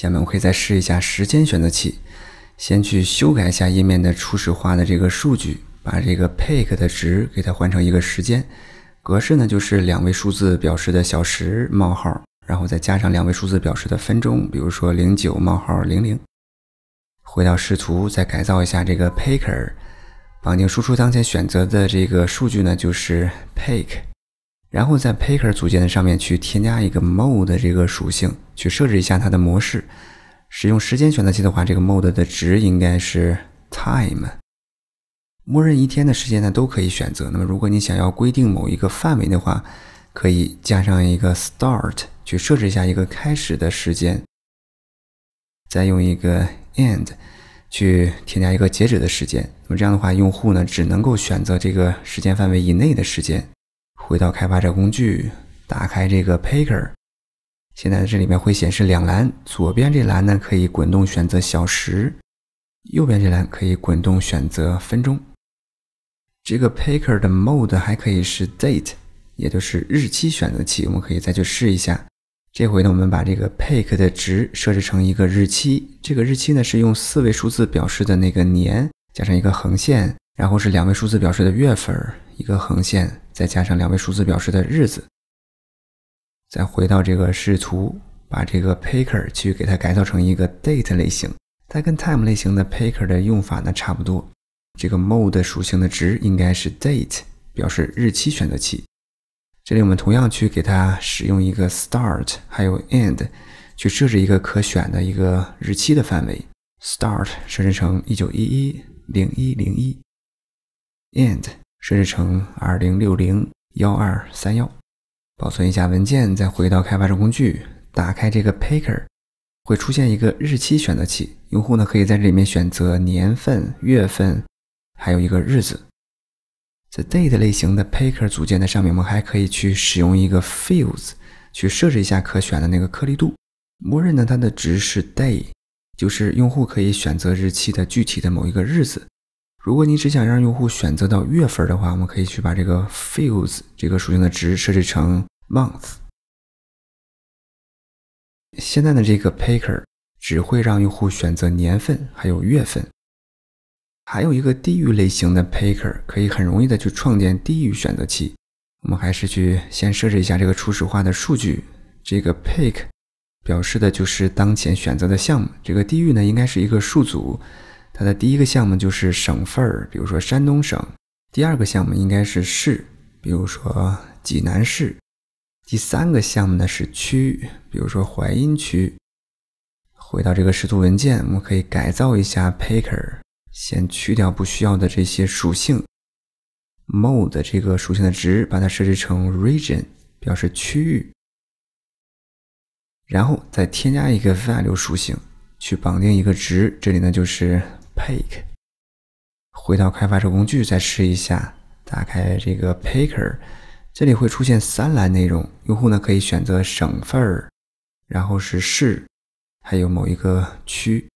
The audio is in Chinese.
下面我可以再试一下时间选择器。先去修改一下页面的初始化的这个数据，把这个 pick 的值给它换成一个时间格式呢，就是两位数字表示的小时冒号，然后再加上两位数字表示的分钟，比如说零九冒号零零。回到视图，再改造一下这个 picker，绑定输出当前选择的这个数据呢，就是 pick。然后在 Picker 组件的上面去添加一个 mode 这个属性，去设置一下它的模式。使用时间选择器的话，这个 mode 的值应该是 time，默认一天的时间呢都可以选择。那么如果你想要规定某一个范围的话，可以加上一个 start 去设置一下一个开始的时间，再用一个 end 去添加一个截止的时间。那么这样的话，用户呢只能够选择这个时间范围以内的时间。回到开发者工具，打开这个 picker，现在这里面会显示两栏，左边这栏呢可以滚动选择小时，右边这栏可以滚动选择分钟。这个 picker 的 mode 还可以是 date，也就是日期选择器。我们可以再去试一下。这回呢，我们把这个 p i c k 的值设置成一个日期，这个日期呢是用四位数字表示的那个年，加上一个横线。然后是两位数字表示的月份，一个横线，再加上两位数字表示的日子。再回到这个视图，把这个 picker 去给它改造成一个 date 类型。它跟 time 类型的 picker 的用法呢差不多。这个 mode 属性的值应该是 date，表示日期选择器。这里我们同样去给它使用一个 start，还有 end，去设置一个可选的一个日期的范围。start 设置成一九一一零一零一。end 设置成二零六零幺二三幺，保存一下文件，再回到开发者工具，打开这个 picker，会出现一个日期选择器。用户呢可以在这里面选择年份、月份，还有一个日子。在 date 类型的 picker 组件的上面，我们还可以去使用一个 fields 去设置一下可选的那个颗粒度。默认呢它的值是 day，就是用户可以选择日期的具体的某一个日子。如果你只想让用户选择到月份的话，我们可以去把这个 fields 这个属性的值设置成 month。现在的这个 picker 只会让用户选择年份还有月份。还有一个地域类型的 picker 可以很容易的去创建地域选择器。我们还是去先设置一下这个初始化的数据。这个 pick 表示的就是当前选择的项目。这个地域呢，应该是一个数组。它的第一个项目就是省份儿，比如说山东省；第二个项目应该是市，比如说济南市；第三个项目呢是区，比如说槐荫区。回到这个视图文件，我们可以改造一下 Paker，先去掉不需要的这些属性，mode 这个属性的值，把它设置成 region 表示区域，然后再添加一个 value 属性去绑定一个值，这里呢就是。p i c k e 回到开发者工具，再试一下。打开这个 Picker，这里会出现三栏内容，用户呢可以选择省份儿，然后是市，还有某一个区。